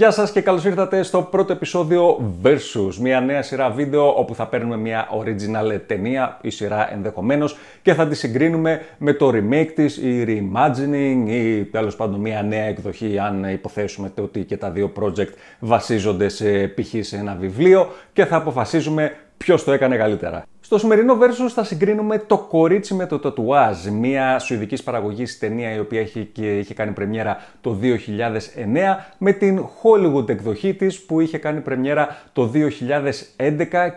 Γεια σας και καλώς ήρθατε στο πρώτο επεισόδιο Versus, μια νέα σειρά βίντεο όπου θα παίρνουμε μια original ταινία ή σειρά ενδεχομένως και θα τη συγκρίνουμε με το remake της ή reimagining ή τέλος πάντων μια νέα εκδοχή αν υποθέσουμε ότι και τα δύο project βασίζονται σε π.χ. σε ένα βιβλίο και θα αποφασίζουμε ποιος το έκανε καλύτερα. Στο σημερινό Versus θα συγκρίνουμε το κορίτσι με το τατουάζ, μια σουηδικής παραγωγής ταινία η οποία είχε κάνει πρεμιέρα το 2009 με την Hollywood εκδοχή της που είχε κάνει πρεμιέρα το 2011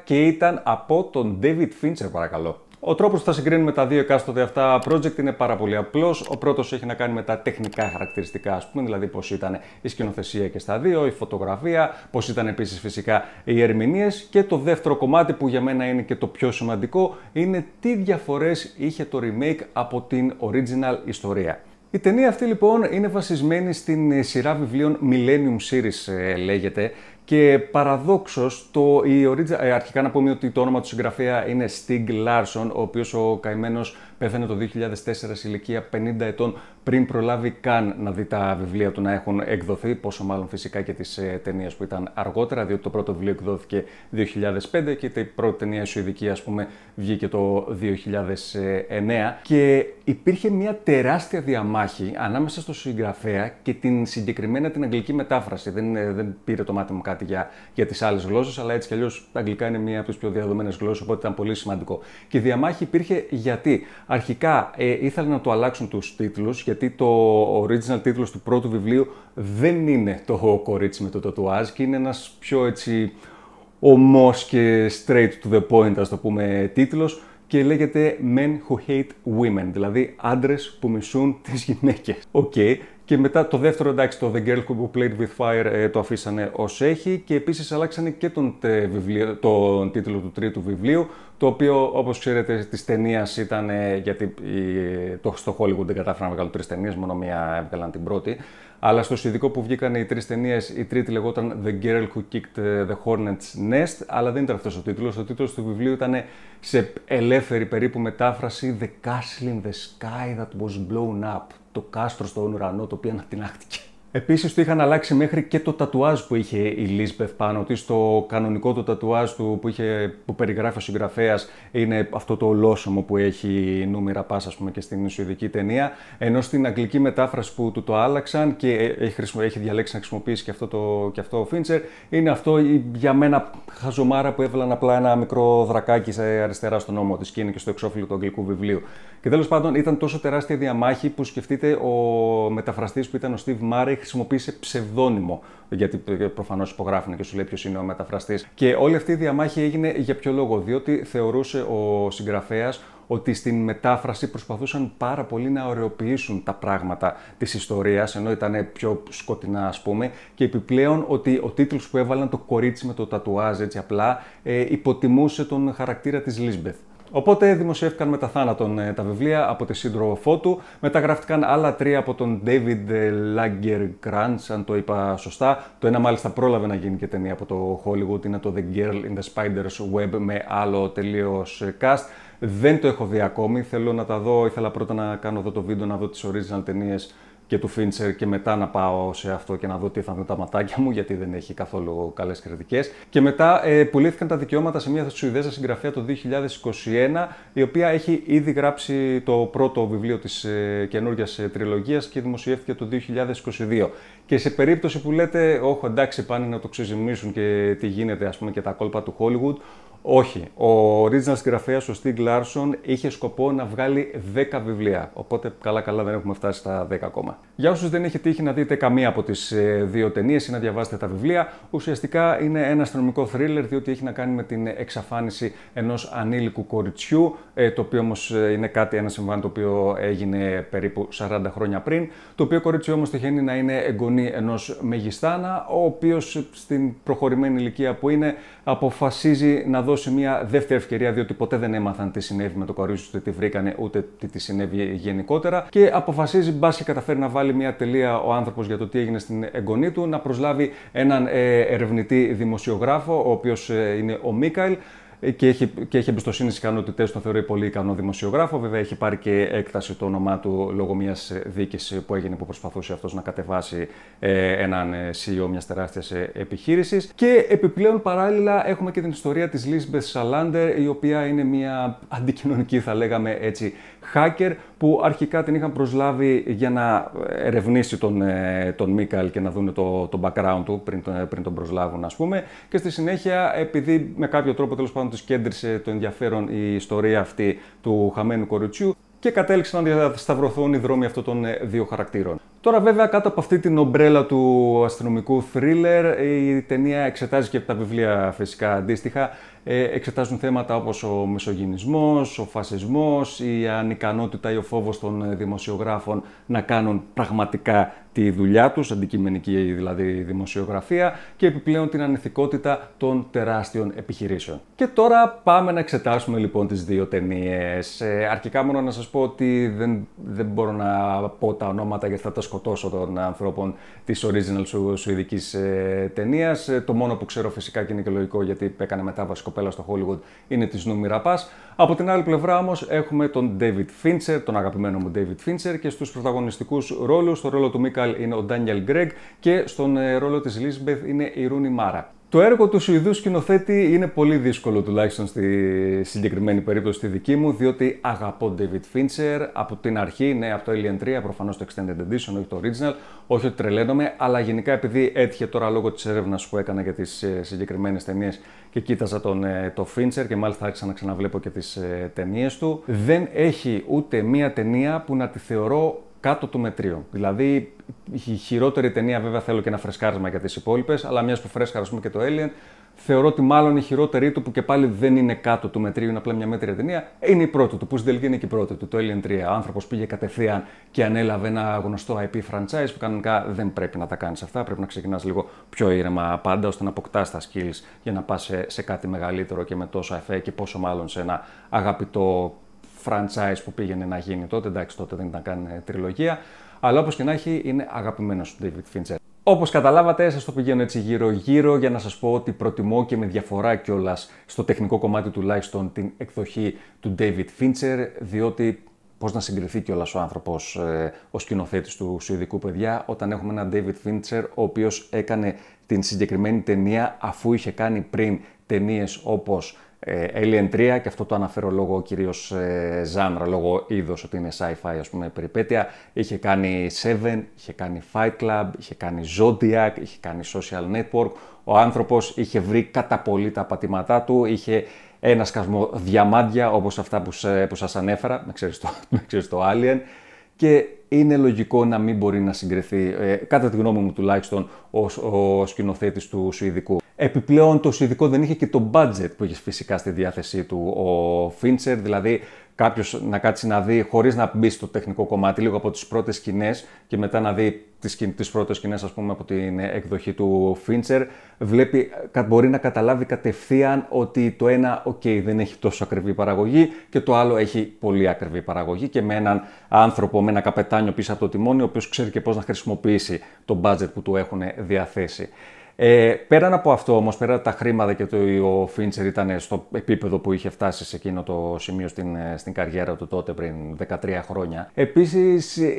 και ήταν από τον David Fincher παρακαλώ. Ο τρόπος που θα συγκρίνουμε τα δύο εκάστοτε αυτά project είναι πάρα πολύ απλός. Ο πρώτος έχει να κάνει με τα τεχνικά χαρακτηριστικά, ας πούμε, δηλαδή πώς ήταν η σκηνοθεσία και στα δύο, η φωτογραφία, πώς ήταν επίσης φυσικά οι ερμηνείες. Και το δεύτερο κομμάτι που για μένα είναι και το πιο σημαντικό είναι τι διαφορές είχε το remake από την original ιστορία. Η ταινία αυτή λοιπόν είναι βασισμένη στην σειρά βιβλίων Millennium Series ε, λέγεται και παραδόξως, ε, αρχικά να πούμε ότι το όνομα του συγγραφέα είναι Stig Larsson, ο οποίος ο καημένος Πέθανε το 2004 σε ηλικία 50 ετών πριν προλάβει καν να δει τα βιβλία του να έχουν εκδοθεί, πόσο μάλλον φυσικά και τις ε, ταινίες που ήταν αργότερα, διότι το πρώτο βιβλίο εκδόθηκε 2005 και η πρώτη ταινία η ειδική, ας πούμε βγήκε το 2009 και υπήρχε μια τεράστια διαμάχη ανάμεσα στο συγγραφέα και την συγκεκριμένα την αγγλική μετάφραση. Δεν, ε, δεν πήρε το μάτι μου κάτι για, για τις άλλες γλώσσες, αλλά έτσι κι αλλιώς τα αγγλικά είναι μια από τις πιο διαδομένες γλώσσες, οπότε ήταν πολύ σημαντικό. Και η διαμάχη υπήρχε γιατί Αρχικά ε, να το αλλάξουν τους τίτλους, γιατί το original τίτλος του πρώτου βιβλίου δεν είναι το κορίτσι με το τατουάζ και είναι ένας πιο έτσι ομός και straight to the point, ας το πούμε, τίτλος και λέγεται Men Who Hate Women, δηλαδή άντρες που μισούν τις γυναίκες. Οκ, okay. Και μετά το δεύτερο, εντάξει, το The Girl Who Played With Fire ε, το αφήσανε ως έχει και επίσης αλλάξανε και τον, τε, τίτλο του τρίτου βιβλίου, το οποίο όπως ξέρετε της ταινίας ήταν, ε, γιατί ε, το, στο Hollywood δεν κατάφεραν να βγάλουν τρεις ταινίες, μόνο μία έβγαλαν την πρώτη, αλλά στο σιδικό που βγήκαν οι τρεις ταινίες, η τρίτη λεγόταν The Girl Who Kicked the Hornet's Nest, αλλά δεν ήταν αυτός ο τίτλος, ο τίτλος του βιβλίου ήταν σε ελεύθερη περίπου μετάφραση The Castle in the Sky That Was Blown Up, το κάστρο στον ουρανό το οποίο ανατινάχτηκε. Επίση του είχαν αλλάξει μέχρι και το τατουάζ που είχε η Λίσμπεθ πάνω της. Το κανονικό του τατουάζ του που, είχε, που περιγράφει ο συγγραφέας είναι αυτό το ολόσωμο που έχει η νούμερα ας πούμε, και στην Σουηδική ταινία. Ενώ στην αγγλική μετάφραση που του το άλλαξαν και έχει, διαλέξει να χρησιμοποιήσει και αυτό, το, και αυτό ο Φίντσερ, είναι αυτό για μένα χαζομάρα που έβαλαν απλά ένα μικρό δρακάκι αριστερά στον νόμο της και είναι και στο εξώφυλλο του αγγλικού βιβλίου. Και τέλος πάντων ήταν τόσο τεράστια διαμάχη που σκεφτείτε ο μεταφραστής που ήταν ο Steve Μάρε χρησιμοποίησε ψευδόνυμο. Γιατί προφανώς υπογράφουν και σου λέει ποιος είναι ο μεταφραστής. Και όλη αυτή η διαμάχη έγινε για ποιο λόγο. Διότι θεωρούσε ο συγγραφέας ότι στην μετάφραση προσπαθούσαν πάρα πολύ να ωρεοποιήσουν τα πράγματα της ιστορίας, ενώ ήταν πιο σκοτεινά ας πούμε, και επιπλέον ότι ο τίτλος που έβαλαν το κορίτσι με το τατουάζ έτσι απλά, ε, υποτιμούσε τον χαρακτήρα της Λίσμπεθ. Οπότε δημοσιεύτηκαν με τα θάνατον ε, τα βιβλία από τη σύντροφό του. μεταγράφτηκαν άλλα τρία από τον David Lagerkrantz, αν το είπα σωστά. Το ένα μάλιστα πρόλαβε να γίνει και ταινία από το Hollywood, είναι το The Girl in the Spider's Web με άλλο τελείως ε, cast. Δεν το έχω δει ακόμη, θέλω να τα δω, ήθελα πρώτα να κάνω εδώ το βίντεο, να δω τις original ταινίες και του Φίντσερ και μετά να πάω σε αυτό και να δω τι θα είναι τα ματάκια μου, γιατί δεν έχει καθόλου καλές κριτικές. Και μετά ε, πουλήθηκαν τα δικαιώματα σε μια Σουηδέζα συγγραφέα το 2021, η οποία έχει ήδη γράψει το πρώτο βιβλίο της ε, καινούργιας ε, τριλογίας και δημοσιεύτηκε το 2022. Και σε περίπτωση που λέτε, Όχι, εντάξει, πάνε να το ξεζημίσουν και τι γίνεται, ας πούμε, και τα κόλπα του Hollywood, όχι. Ο original συγγραφέας, ο Stig Λάρσον, είχε σκοπό να βγάλει 10 βιβλία. Οπότε καλά-καλά δεν έχουμε φτάσει στα 10 ακόμα. Για όσους δεν έχει τύχει να δείτε καμία από τις ε, δύο ταινίες ή να διαβάσετε τα βιβλία, ουσιαστικά είναι ένα αστυνομικό θρίλερ διότι έχει να κάνει με την εξαφάνιση ενός ανήλικου κοριτσιού, ε, το οποίο όμως ε, είναι κάτι, ένα συμβάν το οποίο έγινε περίπου 40 χρόνια πριν. Το οποίο κορίτσι όμως τυχαίνει να είναι εγγονή ενός μεγιστάνα, ο οποίος στην προχωρημένη ηλικία που είναι αποφασίζει να δώσει δώσει μια δεύτερη ευκαιρία, διότι ποτέ δεν έμαθαν τι συνέβη με το κορίτσι του, τι βρήκανε, ούτε τι της συνέβη γενικότερα. Και αποφασίζει, μπας και καταφέρει να βάλει μια τελεία ο άνθρωπος για το τι έγινε στην εγγονή του, να προσλάβει έναν ε, ερευνητή δημοσιογράφο, ο οποίος ε, είναι ο Μίκαηλ, ε, και έχει, και έχει εμπιστοσύνη στις ικανότητές τον θεωρεί πολύ ικανό δημοσιογράφο. Βέβαια, έχει πάρει και έκταση το όνομά του λόγω μιας ε, δίκης ε, που έγινε που προσπαθούσε αυτός να κατεβάσει έναν CEO μιας τεράστιας επιχείρησης. Και επιπλέον παράλληλα έχουμε και την ιστορία της Λίσμπεθ Σαλάντερ, η οποία είναι μια αντικοινωνική, θα λέγαμε έτσι, hacker που αρχικά την είχαν προσλάβει για να ερευνήσει τον, τον Μίκαλ και να δουν το, το background του πριν, πριν τον προσλάβουν, ας πούμε. Και στη συνέχεια, επειδή με κάποιο τρόπο τέλος πάντων τους κέντρισε το ενδιαφέρον η ιστορία αυτή του χαμένου κοριτσιού και κατέληξε να διασταυρωθούν οι δρόμοι αυτών των ε, δύο χαρακτήρων. Τώρα βέβαια κάτω από αυτή την ομπρέλα του αστυνομικού thriller η ταινία εξετάζει και από τα βιβλία φυσικά αντίστοιχα. Ε, εξετάζουν θέματα όπως ο μεσογυνισμός, ο φασισμός, η ανικανότητα ή ο φόβος των δημοσιογράφων να κάνουν πραγματικά τη δουλειά τους, αντικειμενική δηλαδή δημοσιογραφία και επιπλέον την ανηθικότητα των τεράστιων επιχειρήσεων. Και τώρα πάμε να εξετάσουμε λοιπόν τις δύο ταινίες. Ε, αρχικά μόνο να σας πω ότι δεν, δεν μπορώ να πω τα ονόματα γιατί θα τα σκοτώσω των ανθρώπων της original σου ε, ταινίας. Ε, το μόνο που ξέρω φυσικά και είναι και λογικό γιατί έκανε μετάβαση κοπέλα στο Hollywood είναι της Νούμι Ραπάς. Από την άλλη πλευρά όμως έχουμε τον David Fincher, τον αγαπημένο μου David Fincher και στους πρωταγωνιστικούς ρόλους, στο ρόλο του Μίκαλ είναι ο Daniel Gregg και στον ε, ρόλο της Elizabeth είναι η Ρούνι Μάρα. Το έργο του Σουηδού σκηνοθέτη είναι πολύ δύσκολο, τουλάχιστον στη συγκεκριμένη περίπτωση τη δική μου, διότι αγαπώ David Fincher από την αρχή, ναι, από το Alien 3, προφανώς το Extended Edition, όχι το Original, όχι ότι τρελαίνομαι, αλλά γενικά επειδή έτυχε τώρα λόγω της έρευνας που έκανα για τις ε, συγκεκριμένες ταινίες και κοίταζα τον ε, το Fincher και μάλιστα άρχισα να ξαναβλέπω και τις ε, ταινίες του, δεν έχει ούτε μία ταινία που να τη θεωρώ κάτω του μετρίου. Δηλαδή, η χειρότερη ταινία, βέβαια, θέλω και ένα φρεσκάρισμα για τις υπόλοιπες, αλλά μιας που φρέσκαρα, πούμε, και το Alien, θεωρώ ότι μάλλον η χειρότερη του, που και πάλι δεν είναι κάτω του μετρίου, είναι απλά μια μέτρια ταινία, είναι η πρώτη του. Που στην τελική είναι και η πρώτη του, το Alien 3. Ο άνθρωπος πήγε κατευθείαν και ανέλαβε ένα γνωστό IP franchise, που κανονικά δεν πρέπει να τα κάνεις αυτά. Πρέπει να ξεκινάς λίγο πιο ήρεμα πάντα, ώστε να αποκτάς τα skills για να πας σε, σε κάτι μεγαλύτερο και με τόσο αφέ και πόσο μάλλον σε ένα αγαπητό franchise που πήγαινε να γίνει τότε. Εντάξει, τότε δεν ήταν καν ε, τριλογία. Αλλά όπως και να έχει, είναι αγαπημένος του David Fincher. Όπως καταλάβατε, σας το πηγαίνω έτσι γύρω-γύρω για να σας πω ότι προτιμώ και με διαφορά κιόλας στο τεχνικό κομμάτι τουλάχιστον την εκδοχή του David Fincher, διότι πώς να συγκριθεί κιόλας ο άνθρωπος ε, ο του Σουηδικού παιδιά όταν έχουμε έναν David Fincher ο οποίος έκανε την συγκεκριμένη ταινία αφού είχε κάνει πριν ταινίες όπως. Ε, Alien 3 και αυτό το αναφέρω λόγω κυρίως ε, ζάνρα, λόγω είδος ότι είναι sci-fi ας πούμε περιπέτεια. Είχε κάνει Seven, είχε κάνει Fight Club, είχε κάνει Zodiac, είχε κάνει Social Network. Ο άνθρωπος είχε βρει κατά πολύ τα πατήματά του, είχε ένα σκασμό διαμάντια όπως αυτά που, που σας ανέφερα, με ξέρεις το, με ξέρεις το Alien και είναι λογικό να μην μπορεί να συγκριθεί, ε, κατά τη γνώμη μου τουλάχιστον, ως, ο σκηνοθέτης του Σουηδικού. Επιπλέον, το Σουηδικό δεν είχε και το budget που είχε φυσικά στη διάθεσή του ο Φίντσερ, δηλαδή κάποιος να κάτσει να δει χωρίς να μπει στο τεχνικό κομμάτι, λίγο από τις πρώτες σκηνές και μετά να δει τις πρώτες σκηνές, ας πούμε, από την εκδοχή του Φίντσερ, βλέπει, μπορεί να καταλάβει κατευθείαν ότι το ένα, okay, δεν έχει τόσο ακριβή παραγωγή και το άλλο έχει πολύ ακριβή παραγωγή και με έναν άνθρωπο, με ένα καπετάνιο πίσω από το τιμόνι, ο οποίος ξέρει και πώς να χρησιμοποιήσει το budget που του έχουν διαθέσει. Ε, πέραν από αυτό όμως, πέρα από τα χρήματα και το, ο Φίντσερ ήταν στο επίπεδο που είχε φτάσει σε εκείνο το σημείο στην, ε, στην καριέρα του τότε πριν 13 χρόνια. Επίσης ε,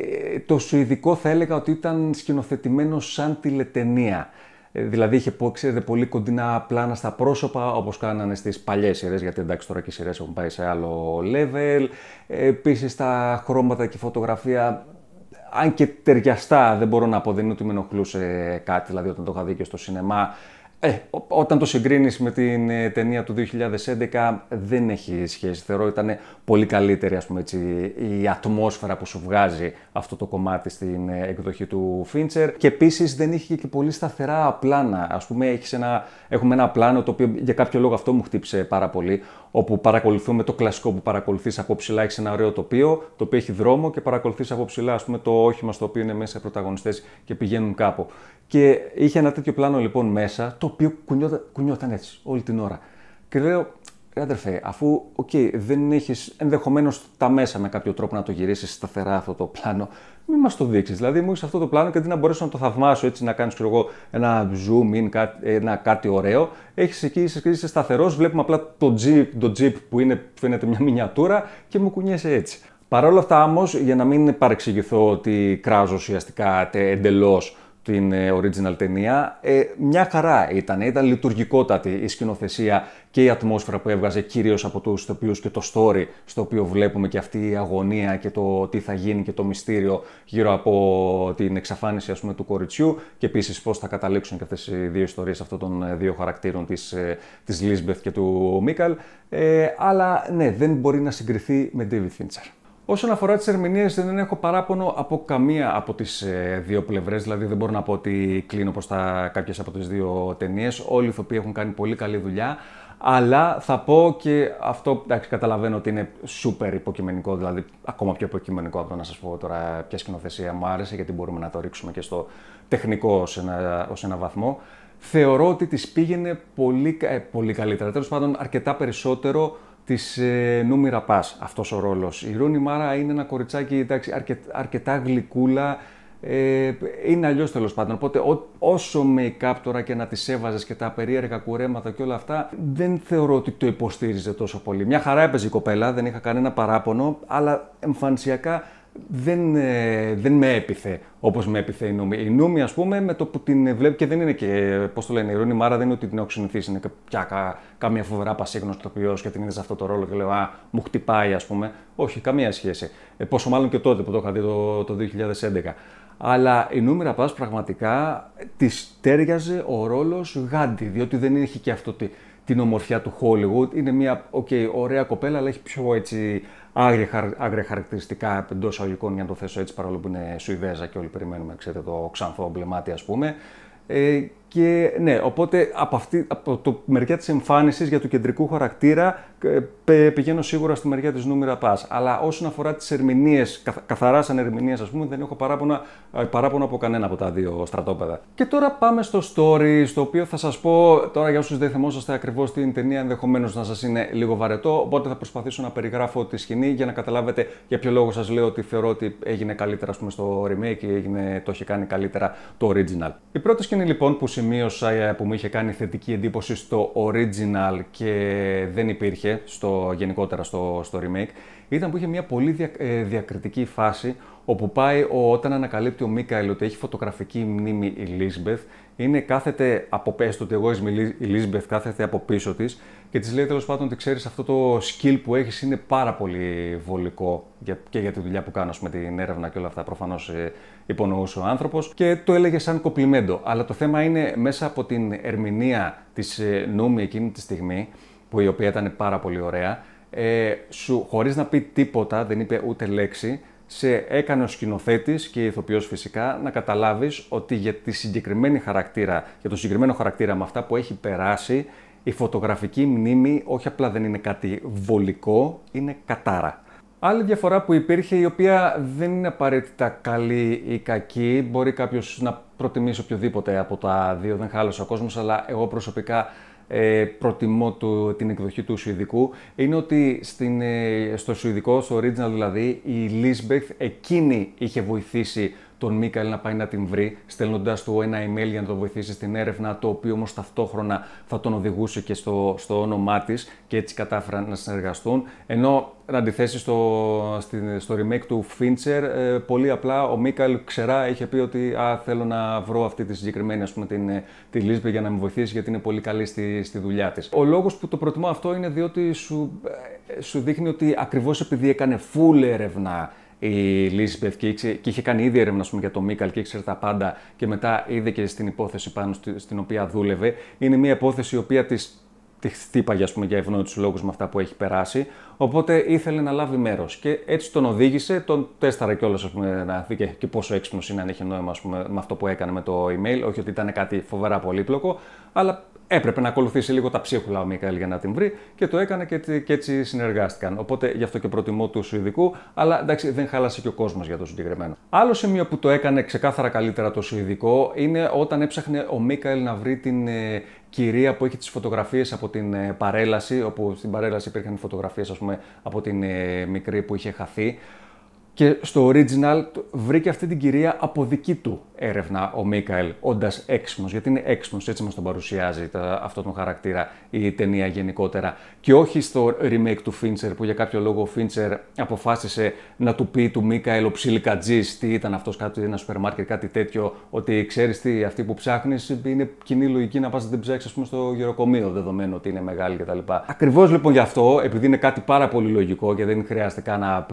το σουηδικό θα έλεγα ότι ήταν σκηνοθετημένο σαν τηλετενία. Ε, δηλαδή είχε ξέρετε, πολύ κοντινά πλάνα στα πρόσωπα όπως κάνανε στις παλιές σειρές, γιατί εντάξει τώρα και οι σειρές έχουν πάει σε άλλο level. Επίσης τα χρώματα και η φωτογραφία αν και ταιριαστά δεν μπορώ να αποδείνω ότι με ενοχλούσε κάτι, δηλαδή όταν το είχα δει και στο σινεμά. Ε, όταν το συγκρίνεις με την ε, ταινία του 2011 δεν έχει σχέση. Θεωρώ ήταν πολύ καλύτερη ας πούμε, έτσι, η ατμόσφαιρα που σου βγάζει αυτό το κομμάτι στην ε, εκδοχή του Φίντσερ. Και επίσης δεν είχε και πολύ σταθερά πλάνα. Ας πούμε ένα, έχουμε ένα πλάνο το οποίο για κάποιο λόγο αυτό μου χτύπησε πάρα πολύ όπου παρακολουθούμε το κλασικό που παρακολουθείς από ψηλά, έχεις ένα ωραίο τοπίο, το οποίο έχει δρόμο και παρακολουθείς από ψηλά, ας πούμε, το όχημα στο οποίο είναι μέσα οι πρωταγωνιστές και πηγαίνουν κάπου. Και είχε ένα τέτοιο πλάνο λοιπόν μέσα, το οποίο κουνιόταν, έτσι όλη την ώρα. Και λέω, ε, αφού okay, δεν έχεις ενδεχομένως τα μέσα με κάποιο τρόπο να το γυρίσεις σταθερά αυτό το πλάνο, μην μας το δείξεις. Δηλαδή, μου έχεις αυτό το πλάνο και αντί να μπορέσω να το θαυμάσω, έτσι να κάνεις εγώ ένα zoom in, κάτι, ένα κάτι ωραίο, έχεις εκεί, είσαι, είσαι σταθερός, βλέπουμε απλά το jeep, το jeep που είναι, φαίνεται μια μινιατούρα και μου κουνιέσαι έτσι. Παρ' όλα αυτά, όμως, για να μην παρεξηγηθώ ότι κράζω ουσιαστικά εντελώς την ε, original ταινία. Ε, μια χαρά ήταν. Ήταν λειτουργικότατη η σκηνοθεσία και η ατμόσφαιρα που έβγαζε κυρίως από τους ηθοποιούς και το story στο οποίο βλέπουμε και αυτή η αγωνία και το τι θα γίνει και το μυστήριο γύρω από την εξαφάνιση ας πούμε, του κοριτσιού και επίσης πώς θα καταλήξουν και αυτές οι δύο ιστορίες αυτών των ε, δύο χαρακτήρων της, ε, της Λίσμπεθ και του Μίκαλ. αλλά ναι, δεν μπορεί να συγκριθεί με David Fincher. Όσον αφορά τις ερμηνείες δεν έχω παράπονο από καμία από τις ε, δύο πλευρές. Δηλαδή, δεν μπορώ να πω ότι κλείνω προς τα κάποιες από τις δύο ταινίες. Όλοι οι ηθοποιοί έχουν κάνει πολύ καλή δουλειά. Αλλά θα πω και αυτό, εντάξει, καταλαβαίνω ότι είναι σούπερ υποκειμενικό, δηλαδή ακόμα πιο υποκειμενικό από το να σας πω τώρα ποια σκηνοθεσία μου άρεσε, γιατί μπορούμε να το ρίξουμε και στο τεχνικό ως ένα, ως ένα βαθμό. Θεωρώ ότι της πήγαινε πολύ, ε, πολύ καλύτερα, τέλος πάντων αρκετά περισσότερο της ε, Νούμιρα Πας αυτός ο ρόλος. Η Ρούνι Μάρα είναι ένα κοριτσάκι εντάξει, αρκετά γλυκούλα. Ε, είναι αλλιώς τέλος πάντων. ό, με η κάπτορα και να τη έβαζες και τα περίεργα κουρέματα και όλα αυτά, δεν θεωρώ ότι το υποστήριζε τόσο πολύ. Μια χαρά έπαιζε η κοπέλα, δεν είχα κανένα παράπονο, αλλά εμφανισιακά δεν, ε, δεν με έπιθε όπως με έπιθε η Νούμη. Η Νούμη, ας πούμε, με το που την βλέπει και δεν είναι και. Πώς το λένε, η Ρούνη Μάρα δεν είναι ότι την έχω συνηθίσει. Είναι πια κα, καμία φοβερά πασίγνωση οποίο και την είδες σε αυτό το ρόλο και λέω Α, μου χτυπάει, ας πούμε. Όχι, καμία σχέση. Ε, πόσο μάλλον και τότε που το είχα δει το, το 2011. Αλλά η Νούμερα Πας πραγματικά ε, τη τέριαζε ο ρόλος γάντι, διότι δεν έχει και αυτό την ομορφιά του Hollywood. Είναι μια okay, ωραία κοπέλα, αλλά έχει πιο έτσι άγρια χαρακτηριστικά εντός αγωγικών για να το θέσω έτσι, παρόλο που είναι Σουηδέζα και όλοι περιμένουμε, ξέρετε, το ξανθό μπλεμάτι, ας πούμε. Ε, και ναι, οπότε από, αυτή, από το μεριά της εμφάνισης για του κεντρικού χαρακτήρα ε, πηγαίνω σίγουρα στη μεριά της Νούμερα Πας. Αλλά όσον αφορά τις ερμηνείες, καθαρά σαν ερμηνείες, ας πούμε, δεν έχω παράπονα, ε, παράπονα από κανένα από τα δύο στρατόπεδα. Και τώρα πάμε στο story, στο οποίο θα σας πω τώρα για όσους δεν θυμόσαστε ακριβώς την ταινία, ενδεχομένως να σας είναι λίγο βαρετό. Οπότε θα προσπαθήσω να περιγράφω τη σκηνή για να καταλάβετε για ποιο λόγο σας λέω ότι θεωρώ ότι έγινε καλύτερα πούμε, στο remake και το έχει κάνει καλύτερα το original. Η πρώτη σκηνή λοιπόν που σημείωσα ε, που μου είχε κάνει θετική εντύπωση στο original και δεν υπήρχε στο, γενικότερα στο, στο remake, ήταν που είχε μια πολύ ε, διακριτική φάση όπου πάει ο, όταν ανακαλύπτει ο Μίκαελ ότι έχει φωτογραφική μνήμη η Λίσμπεθ, είναι κάθεται από πέστο ότι εγώ είμαι η Λίσμπεθ, κάθεται από πίσω της και της λέει τέλος πάντων ότι ξέρεις αυτό το skill που έχεις είναι πάρα πολύ βολικό και για τη δουλειά που κάνω με την έρευνα και όλα αυτά. Προφανώς ε, υπονοούσε ο άνθρωπος και το έλεγε σαν κοπλιμέντο. Αλλά το θέμα είναι μέσα από την ερμηνεία της ε, Νούμη εκείνη τη στιγμή, που η οποία ήταν πάρα πολύ ωραία, ε, σου χωρίς να πει τίποτα, δεν είπε ούτε λέξη, σε έκανε ο σκηνοθέτης και ηθοποιός φυσικά να καταλάβεις ότι για τη συγκεκριμένη χαρακτήρα, για τον συγκεκριμένο χαρακτήρα με αυτά που έχει περάσει, η φωτογραφική μνήμη όχι απλά δεν είναι κάτι βολικό, είναι κατάρα. Άλλη διαφορά που υπήρχε, η οποία δεν είναι απαραίτητα καλή ή κακή, μπορεί κάποιος να προτιμήσει οποιοδήποτε από τα δύο, δεν χάλασε ο κόσμος, αλλά εγώ προσωπικά ε, προτιμώ την εκδοχή του Σουηδικού, είναι ότι στην, ε, στο Σουηδικό, στο original δηλαδή, η Lisbeth, εκείνη είχε βοηθήσει τον Μίκαελ να πάει να την βρει, στέλνοντάς του ένα email για να τον βοηθήσει στην έρευνα, το οποίο όμως ταυτόχρονα θα τον οδηγούσε και στο, στο όνομά της και έτσι κατάφεραν να συνεργαστούν. Ενώ αντιθέσει στο, στο remake του Fincher, ε, πολύ απλά ο Μίκαελ ξερά είχε πει ότι α, θέλω να βρω αυτή τη συγκεκριμένη ας πούμε, την, ε, τη Λίσμπε για να με βοηθήσει γιατί είναι πολύ καλή στη, στη δουλειά της. Ο λόγος που το προτιμώ αυτό είναι διότι σου, ε, σου δείχνει ότι ακριβώς επειδή έκανε full έρευνα η Λίσμπεθ και, και είχε κάνει ήδη έρευνα πούμε, για το Μίκαλ και ήξερε τα πάντα και μετά είδε και στην υπόθεση πάνω στην οποία δούλευε. Είναι μια υπόθεση η οποία της της χτύπαγε πούμε, για ευνόητους λόγους με αυτά που έχει περάσει. Οπότε ήθελε να λάβει μέρος. Και έτσι τον οδήγησε, τον τέσταρα κιόλα να δει και, και πόσο έξυπνος είναι, αν είχε νόημα με αυτό που έκανε με το email. Όχι ότι ήταν κάτι φοβερά πολύπλοκο, αλλά έπρεπε να ακολουθήσει λίγο τα ψίχουλα ο Μίκαελ για να την βρει και το έκανε και, έτσι συνεργάστηκαν. Οπότε γι' αυτό και προτιμώ του Σουηδικού, αλλά εντάξει δεν χάλασε και ο κόσμος για το συγκεκριμένο. Άλλο σημείο που το έκανε ξεκάθαρα καλύτερα το Σουηδικό είναι όταν έψαχνε ο Μίκαελ να βρει την ε, κυρία που έχει τις φωτογραφίες από την ε, παρέλαση, όπου στην παρέλαση υπήρχαν φωτογραφίες ας πούμε, από την ε, μικρή που είχε χαθεί. Και στο original βρήκε αυτή την κυρία από δική του έρευνα ο Μίκαελ, όντας έξυπνο, γιατί είναι έξυπνο, έτσι μας τον παρουσιάζει τα, αυτό τον χαρακτήρα η ταινία γενικότερα. Και όχι στο remake του Φίντσερ που για κάποιο λόγο ο Φίντσερ αποφάσισε να του πει του Μίκαελ ο ψιλικατζής, τι ήταν αυτός, κάτι ένα σούπερ μάρκετ, κάτι τέτοιο, ότι ξέρεις τι, αυτή που ψάχνεις είναι κοινή λογική να πας να την ψάξεις, ας πούμε, στο γεροκομείο, δεδομένου ότι είναι μεγάλη κτλ. Ακριβώς λοιπόν γι' αυτό, επειδή είναι κάτι πάρα πολύ λογικό και δεν χρειάζεται καν να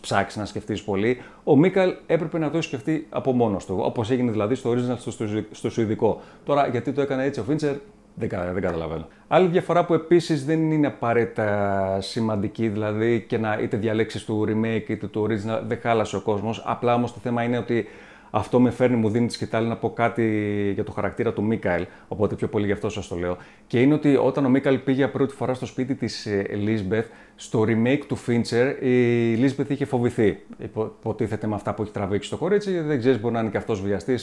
ψάξει να σκεφτείς σκεφτείς πολύ. Ο Μίκαλ έπρεπε να το έχει σκεφτεί από μόνος του. Όπως έγινε δηλαδή στο original στο, στο, στο Σουηδικό. Τώρα γιατί το έκανε έτσι ο Φίντσερ, δεν, δεν καταλαβαίνω. Άλλη διαφορά που επίσης δεν είναι απαραίτητα σημαντική, δηλαδή και να είτε διαλέξεις του remake είτε του original, δεν χάλασε ο κόσμος. Απλά όμως το θέμα είναι ότι αυτό με φέρνει, μου δίνει τη σκητάλη να πω κάτι για το χαρακτήρα του Μίκαελ. Οπότε πιο πολύ γι' αυτό σας το λέω. Και είναι ότι όταν ο Μίκαελ πήγε πρώτη φορά στο σπίτι της Ελίζμπεθ, στο remake του Fincher η Λίσμπεθ είχε φοβηθεί. Υποτίθεται με αυτά που έχει τραβήξει το κορίτσι, δεν ξέρεις, μπορεί να είναι και αυτός βιαστής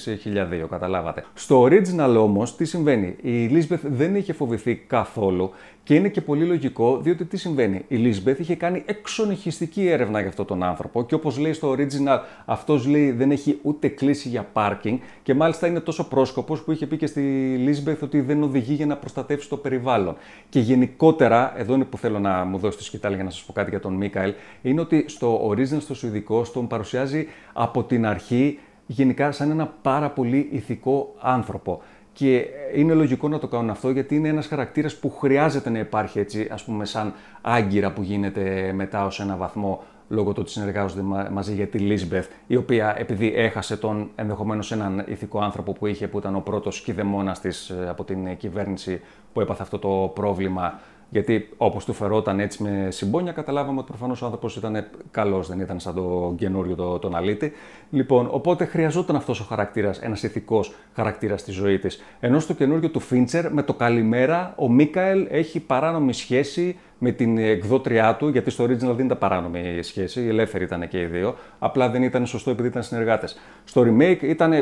1002, καταλάβατε. Στο original όμως, τι συμβαίνει. Η Λίσμπεθ δεν είχε φοβηθεί καθόλου και είναι και πολύ λογικό, διότι τι συμβαίνει. Η Λίσμπεθ είχε κάνει εξονυχιστική έρευνα για αυτόν τον άνθρωπο και όπως λέει στο original, αυτός λέει δεν έχει ούτε κλείσει για πάρκινγκ και μάλιστα είναι τόσο πρόσκοπος που είχε πει και στη Λίσμπεθ ότι δεν οδηγεί για να προστατεύσει το περιβάλλον. Και γενικότερα, εδώ είναι που θέλω να μου δώσεις τη Digital, για να σας πω κάτι για τον Μίκαελ, είναι ότι στο Ρίζεν στο Σουηδικό, τον παρουσιάζει από την αρχή γενικά σαν ένα πάρα πολύ ηθικό άνθρωπο. Και είναι λογικό να το κάνουν αυτό γιατί είναι ένας χαρακτήρας που χρειάζεται να υπάρχει έτσι, ας πούμε, σαν άγκυρα που γίνεται μετά ως ένα βαθμό λόγω του ότι συνεργάζονται μαζί για τη Λίσμπεθ, η οποία επειδή έχασε τον ενδεχομένως έναν ηθικό άνθρωπο που είχε, που ήταν ο πρώτος κηδεμόνας της ε, από την κυβέρνηση που έπαθε αυτό το πρόβλημα, γιατί όπως του φερόταν έτσι με συμπόνια, καταλάβαμε ότι προφανώς ο άνθρωπος ήταν καλός, δεν ήταν σαν το καινούριο το, τον αλήτη. Λοιπόν, οπότε χρειαζόταν αυτός ο χαρακτήρας, ένας ηθικός χαρακτήρας στη ζωή της. Ενώ στο καινούριο του Φίντσερ, με το καλημέρα, ο Μίκαελ έχει παράνομη σχέση με την εκδότριά του, γιατί στο original δεν ήταν παράνομη σχέση, Η ελεύθερη ήταν και οι δύο. Απλά δεν ήταν σωστό επειδή ήταν συνεργάτες. Στο remake ήταν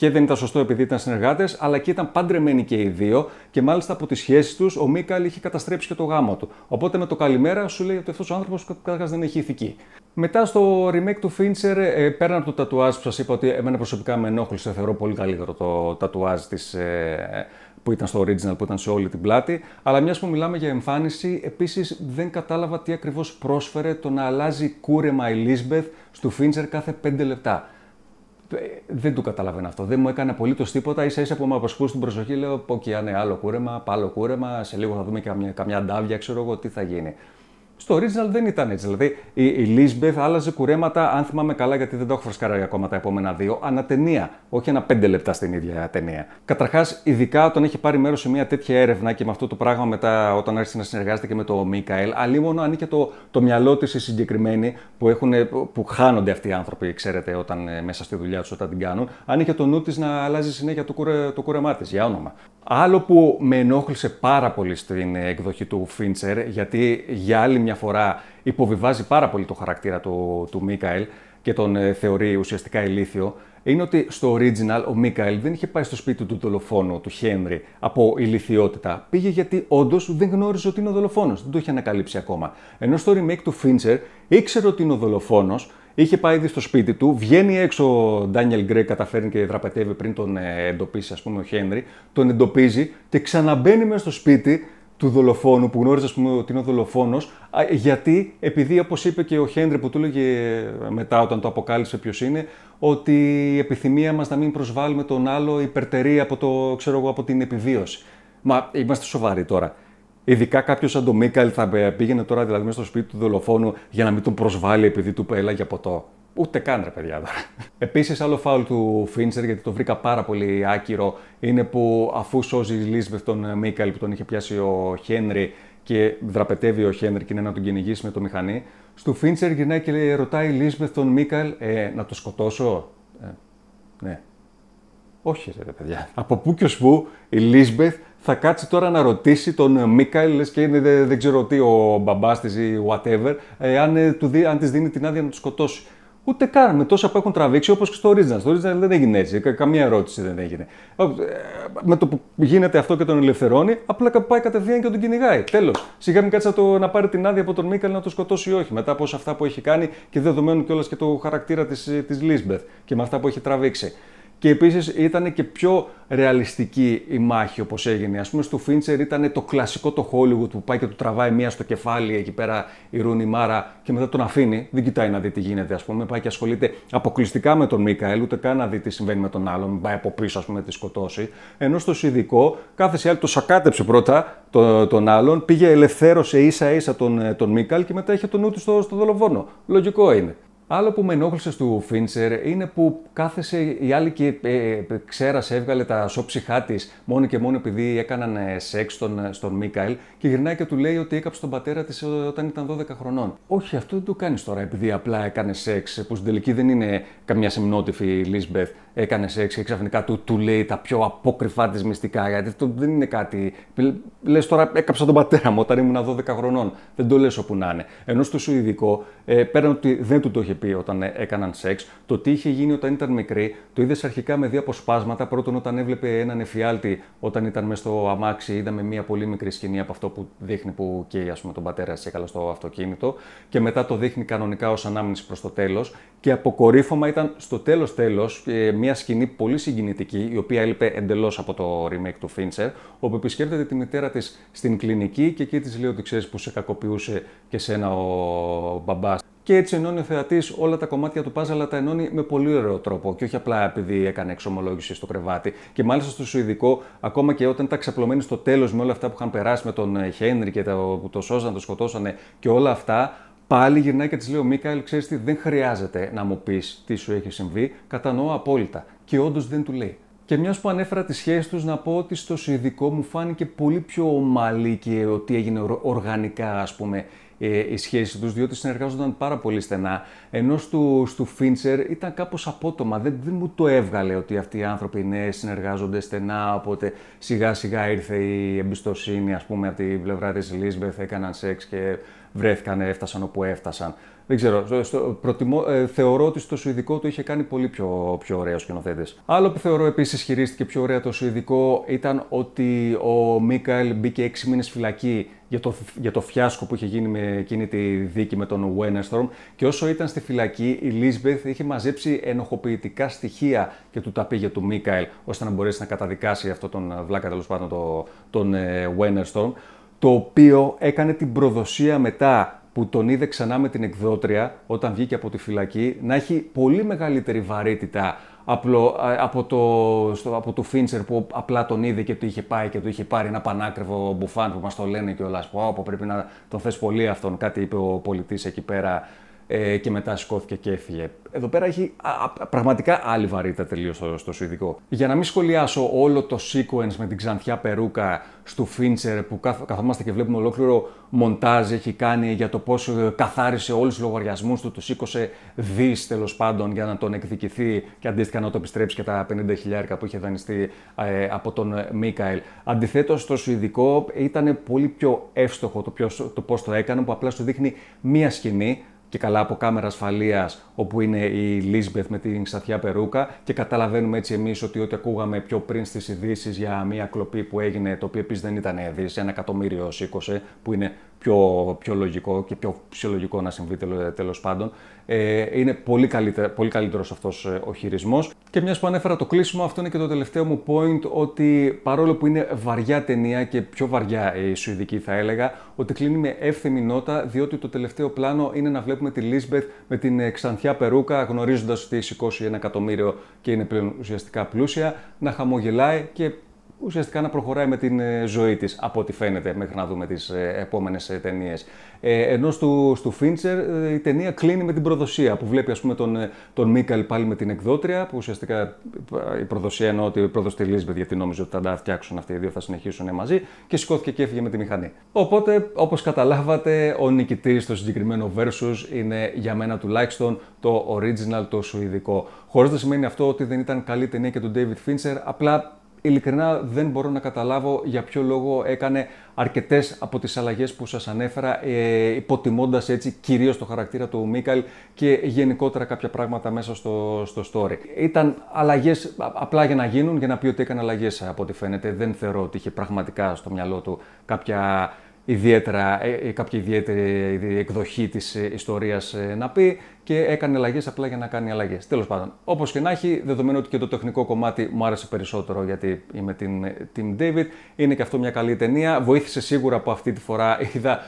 και δεν ήταν σωστό επειδή ήταν συνεργάτες, αλλά και ήταν παντρεμένοι και οι δύο και μάλιστα από τις σχέσεις τους ο Μίκαλ είχε καταστρέψει και το γάμο του. Οπότε με το καλημέρα σου λέει ότι αυτός ο άνθρωπος καταρχάς δεν έχει ηθική. Μετά στο remake του Fincher, ε, πέραν από το τατουάζ που σας είπα ότι εμένα προσωπικά με ενόχλησε, θεωρώ πολύ καλύτερο το τατουάζ της ε, που ήταν στο original, που ήταν σε όλη την πλάτη. Αλλά μιας που μιλάμε για εμφάνιση, επίσης δεν κατάλαβα τι ακριβώς πρόσφερε το να αλλάζει κούρεμα η Λίσμπεθ στο Fincher κάθε 5 λεπτά δεν το καταλαβαίνω αυτό. Δεν μου έκανε απολύτως τίποτα. σα ίσα που με απασχολούσε την προσοχή, λέω: Πω και ναι, άλλο κούρεμα, πάλο κούρεμα. Σε λίγο θα δούμε καμιά, καμιά ντάβια, ξέρω εγώ τι θα γίνει στο original δεν ήταν έτσι. Δηλαδή η, η Lisbeth άλλαζε κουρέματα, αν θυμάμαι καλά, γιατί δεν το έχω φρεσκάρει ακόμα τα επόμενα δύο, ανατενία. Όχι ένα πέντε λεπτά στην ίδια ταινία. Καταρχάς, ειδικά όταν έχει πάρει μέρος σε μια τέτοια έρευνα και με αυτό το πράγμα μετά, όταν άρχισε να συνεργάζεται και με το Μίκαελ, αν είχε το, το μυαλό της συγκεκριμένη που, έχουν, που χάνονται αυτοί οι άνθρωποι, ξέρετε, όταν ε, μέσα στη δουλειά τους όταν την κάνουν, αν είχε το νου της να αλλάζει συνέχεια το, κούρε, το κούρεμά της, για όνομα. Άλλο που με ενόχλησε πάρα πολύ στην ε, εκδοχή του Φίντσερ, γιατί για άλλη μια φορά υποβιβάζει πάρα πολύ το χαρακτήρα του, του Μίκαελ και τον ε, θεωρεί ουσιαστικά ηλίθιο, είναι ότι στο original ο Μίκαελ δεν είχε πάει στο σπίτι του δολοφόνου, του Χένρι, από ηλικιότητα. Πήγε γιατί όντως δεν γνώριζε ότι είναι ο δολοφόνος, δεν το είχε ανακαλύψει ακόμα. Ενώ στο remake του Fincher ήξερε ότι είναι ο δολοφόνος, είχε πάει ήδη στο σπίτι του, βγαίνει έξω ο Ντάνιελ Gray καταφέρνει και δραπετεύει πριν τον ε, εντοπίσει, ας πούμε, ο Χένρι, τον εντοπίζει και ξαναμπαίνει μέσα στο σπίτι του δολοφόνου, που γνώριζε ας πούμε, ότι είναι ο δολοφόνος, γιατί επειδή όπως είπε και ο Χέντρι που του έλεγε μετά όταν το αποκάλυψε ποιος είναι, ότι η επιθυμία μας να μην προσβάλλουμε τον άλλο υπερτερεί από, το, ξέρω εγώ, από την επιβίωση. Μα είμαστε σοβαροί τώρα. Ειδικά κάποιος σαν τον Μίκαλ θα ε, πήγαινε τώρα δηλαδή μέσα στο σπίτι του δολοφόνου για να μην τον προσβάλλει επειδή του από ποτό. Ούτε καν ρε παιδιά τώρα. Επίσης, άλλο φάουλ του Φίντσερ, γιατί το βρήκα πάρα πολύ άκυρο, είναι που αφού σώζει η Λίσβεθ τον Μίκαλ που τον είχε πιάσει ο Χένρι και δραπετεύει ο Χένρι και είναι να τον κυνηγήσει με το μηχανή, στο Φίντσερ γυρνάει και ρωτάει η Λίσβεθ τον Μίκαλ, «Ε, να το σκοτώσω. Ε, ναι. Όχι, ρε παιδιά. Από πού και ως πού η Λίσβεθ θα κάτσει τώρα να ρωτήσει τον Μίκαλ λες και είναι δεν, ξέρω τι, ο μπαμπάς της ή whatever, ε, αν, ε, αν της δίνει την άδεια να το σκοτώσει. Ούτε καν με τόσα που έχουν τραβήξει όπως και στο Original. Στο Original δεν έγινε έτσι. Καμία ερώτηση δεν έγινε. Ε, με το που γίνεται αυτό και τον ελευθερώνει, απλά πάει κατευθείαν και τον κυνηγάει. Τέλος. Σιγά μην κάτσει να, πάρει την άδεια από τον Μίκαλ να το σκοτώσει ή όχι. Μετά από όσα αυτά που έχει κάνει και δεδομένου κιόλας και το χαρακτήρα της ε, Λίσμπεθ και με αυτά που έχει τραβήξει και επίσης ήταν και πιο ρεαλιστική η μάχη όπως έγινε. Ας πούμε στο Φίντσερ ήταν το κλασικό το Hollywood που πάει και του τραβάει μία στο κεφάλι εκεί πέρα η Ρούνι Μάρα και μετά τον αφήνει, δεν κοιτάει να δει τι γίνεται ας πούμε, πάει και ασχολείται αποκλειστικά με τον Μίκαελ, ούτε καν να δει τι συμβαίνει με τον άλλον, μην πάει από πίσω ας πούμε να τη σκοτώσει. Ενώ στο Σιδικό κάθε σε άλλη το σακάτεψε πρώτα τον, τον άλλον, πήγε ελευθέρωσε ίσα ίσα τον, ε, τον Μίκαελ και μετά είχε τον νου στο, στο δολοφόνο. Λογικό είναι. Άλλο που με ενόχλησε στο Φίντσερ είναι που κάθεσε η άλλη και ε, ε ξέρασε, έβγαλε τα σώψιχά τη μόνο και μόνο επειδή έκαναν ε, σεξ στον, ε, στον Μίκαελ και γυρνάει και του λέει ότι έκαψε τον πατέρα της όταν ήταν 12 χρονών. Όχι, αυτό δεν το κάνεις τώρα επειδή απλά έκανες σεξ, που στην τελική δεν είναι καμιά σεμνότυφη η Λίσμπεθ έκανες σεξ και ξαφνικά του, του λέει τα πιο απόκρυφα της μυστικά. Γιατί αυτό δεν είναι κάτι. Λες τώρα, έκαψα τον πατέρα μου όταν ήμουν 12 χρονών. Δεν το λες όπου να είναι. Ενώ στο Σουηδικό, ε, πέραν ότι δεν του το είχε πει όταν ε, έκαναν σεξ, το τι είχε γίνει όταν ήταν μικρή, το είδες αρχικά με δύο αποσπάσματα. Πρώτον, όταν έβλεπε έναν εφιάλτη, όταν ήταν μέσα στο αμάξι, είδαμε μία πολύ μικρή σκηνή από αυτό που δείχνει που και ας πούμε, τον πατέρα σε έκαλα στο αυτοκίνητο. Και μετά το δείχνει κανονικά ως ανάμνηση προς το τέλος. Και αποκορύφωμα ήταν στο τέλος τέλος, ε, μια σκηνή πολύ συγκινητική, η οποία έλειπε εντελώς από το remake του Fincher, όπου επισκέπτεται τη μητέρα της στην κλινική και εκεί της λέει ότι ξέρεις που σε κακοποιούσε και σένα ο μπαμπάς. Και έτσι ενώνει ο θεατής όλα τα κομμάτια του πάζα, αλλά τα ενώνει με πολύ ωραίο τρόπο. Και όχι απλά επειδή έκανε εξομολόγηση στο κρεβάτι. Και μάλιστα στο Σουηδικό, ακόμα και όταν ήταν ξαπλωμένη στο τέλος με όλα αυτά που είχαν περάσει με τον Χένρι και το, που το σώζαν, το σκοτώσανε και όλα αυτά, Πάλι γυρνάει και τη λέω ο Μίκαελ, ξέρεις τι, δεν χρειάζεται να μου πεις τι σου έχει συμβεί. Κατανοώ απόλυτα. Και όντως δεν του λέει. Και μιας που ανέφερα τις σχέσεις τους, να πω ότι στο σιδικό μου φάνηκε πολύ πιο ομαλή και ότι έγινε οργανικά, ας πούμε, η ε, σχέση τους, διότι συνεργάζονταν πάρα πολύ στενά. Ενώ στου, Φίντσερ Fincher ήταν κάπως απότομα, δεν, μου το έβγαλε ότι αυτοί οι άνθρωποι ναι, συνεργάζονται στενά, οπότε σιγά σιγά ήρθε η εμπιστοσύνη ας πούμε από τη πλευρά της Λίσμπεθ, έκαναν σεξ και βρέθηκαν, έφτασαν όπου έφτασαν. Δεν ξέρω. Στο, προτιμώ, ε, θεωρώ ότι στο Σουηδικό το είχε κάνει πολύ πιο, πιο ωραίο σκηνοθέτη. Άλλο που θεωρώ επίσης χειρίστηκε πιο ωραία το Σουηδικό ήταν ότι ο Μίκαελ μπήκε 6 μήνες φυλακή για το, για το φιάσκο που είχε γίνει με εκείνη τη δίκη με τον Wennerstrom. Και όσο ήταν στη φυλακή, η Λίσμπεθ είχε μαζέψει ενοχοποιητικά στοιχεία και του τα πήγε του Μίκαελ, ώστε να μπορέσει να καταδικάσει αυτόν τον ε, βλάκα τέλος πάντων τον, τον ε, Το οποίο έκανε την προδοσία μετά που τον είδε ξανά με την εκδότρια όταν βγήκε από τη φυλακή να έχει πολύ μεγαλύτερη βαρύτητα απλο, από, το, από το Φίντσερ που απλά τον είδε και του είχε πάει και του είχε πάρει ένα πανάκριβο μπουφάν που μας το λένε και πω Που, πρέπει να τον θες πολύ αυτόν. Κάτι είπε ο πολιτής εκεί πέρα ε, και μετά σηκώθηκε και έφυγε. Εδώ πέρα έχει πραγματικά άλλη βαρύτητα τελείως στο, στο Σουηδικό. Για να μην σχολιάσω όλο το sequence με την ξανθιά περούκα στο Φίντσερ που καθ, καθόμαστε και βλέπουμε ολόκληρο μοντάζ έχει κάνει για το πώς ε, καθάρισε όλους τους λογαριασμούς του, του σήκωσε δις τέλος πάντων για να τον εκδικηθεί και αντίστοιχα να το επιστρέψει και τα 50.000 που είχε δανειστεί ε, από τον ε, Μίκαελ. Αντιθέτως, στο Σουηδικό ήταν πολύ πιο εύστοχο το, το πώς το έκανε, που απλά σου δείχνει μία σκηνή και καλά από κάμερα ασφαλείας, όπου είναι η Λίσμπεθ με την ξαθιά περούκα. Και καταλαβαίνουμε έτσι εμείς ότι ό,τι ακούγαμε πιο πριν στις ειδήσεις για μια κλοπή που έγινε, το οποίο επίσης δεν ήταν ειδήσει, ένα εκατομμύριο σήκωσε, που είναι πιο, πιο λογικό και πιο φυσιολογικό να συμβεί τέλο πάντων. Ε, είναι πολύ, καλύτερο πολύ καλύτερος αυτός ε, ο χειρισμός. Και μιας που ανέφερα το κλείσιμο, αυτό είναι και το τελευταίο μου point, ότι παρόλο που είναι βαριά ταινία και πιο βαριά η Σουηδική θα έλεγα, ότι κλείνει με εύθυμη νότα, διότι το τελευταίο πλάνο είναι να βλέπουμε τη Λίσμπεθ με την ε, ξανθιά περούκα, γνωρίζοντας ότι έχει σηκώσει ένα εκατομμύριο και είναι πλέον ουσιαστικά πλούσια, να χαμογελάει και ουσιαστικά να προχωράει με την ε, ζωή της, από ό,τι φαίνεται, μέχρι να δούμε τις ε, επόμενες ε, ταινίες. Ε, ενώ στο, στο Fincher η ταινία κλείνει με την προδοσία, που βλέπει ας πούμε τον, τον Μίκαλ πάλι με την εκδότρια, που ουσιαστικά η προδοσία εννοώ ότι πρόδοση της Λίσμπετ, γιατί νόμιζε ότι θα τα φτιάξουν αυτοί οι δύο, θα συνεχίσουν μαζί, και σηκώθηκε και έφυγε με τη μηχανή. Οπότε, όπως καταλάβατε, ο νικητής στο συγκεκριμένο versus είναι για μένα τουλάχιστον το original, το σουηδικό. Χωρίς να σημαίνει αυτό ότι δεν ήταν καλή ταινία και του David Fincher, απλά ειλικρινά δεν μπορώ να καταλάβω για ποιο λόγο έκανε αρκετές από τις αλλαγές που σας ανέφερα, ε, υποτιμώντας έτσι κυρίως το χαρακτήρα του Μίκαλ και γενικότερα κάποια πράγματα μέσα στο, στο story. Ήταν αλλαγές απλά για να γίνουν, για να πει ότι έκανε αλλαγές από ό,τι φαίνεται. Δεν θεωρώ ότι είχε πραγματικά στο μυαλό του κάποια ιδιαίτερα, ε, ε, κάποια ιδιαίτερη εκδοχή της ε, ιστορίας να πει και έκανε αλλαγές απλά για να κάνει αλλαγές. Τέλος πάντων, όπως και να έχει, δεδομένου ότι και το τεχνικό κομμάτι μου άρεσε περισσότερο γιατί είμαι την Team David, είναι και αυτό μια καλή ταινία. Βοήθησε σίγουρα που αυτή τη φορά είδα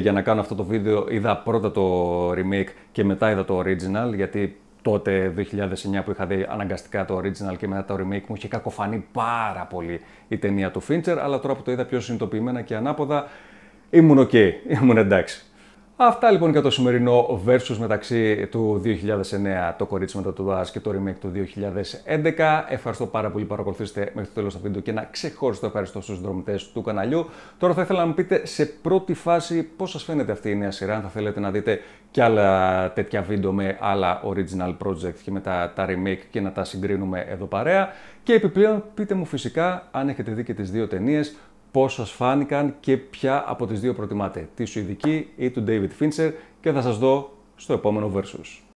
για να κάνω αυτό το βίντεο, είδα πρώτα το remake και μετά είδα το original γιατί τότε 2009 που είχα δει αναγκαστικά το original και μετά το remake μου είχε κακοφανεί πάρα πολύ η ταινία του Fincher αλλά τώρα που το είδα πιο συνειδητοποιημένα και ανάποδα ήμουν οκ, okay, ήμουν εντάξει. Αυτά λοιπόν για το σημερινό versus μεταξύ του 2009, το κορίτσι με το τουάς και το remake του 2011. Ευχαριστώ πάρα πολύ που παρακολουθήσατε μέχρι το τέλος του βίντεο και ένα ξεχωριστό ευχαριστώ στους δρομητές του καναλιού. Τώρα θα ήθελα να μου πείτε σε πρώτη φάση πώς σας φαίνεται αυτή η νέα σειρά, αν θα θέλετε να δείτε και άλλα τέτοια βίντεο με άλλα original project και μετά τα remake και να τα συγκρίνουμε εδώ παρέα. Και επιπλέον πείτε μου φυσικά αν έχετε δει και τις δύο ταινίες, πώς σας φάνηκαν και ποια από τις δύο προτιμάτε, τη Σουηδική ή του David Fincher, και θα σας δω στο επόμενο Versus.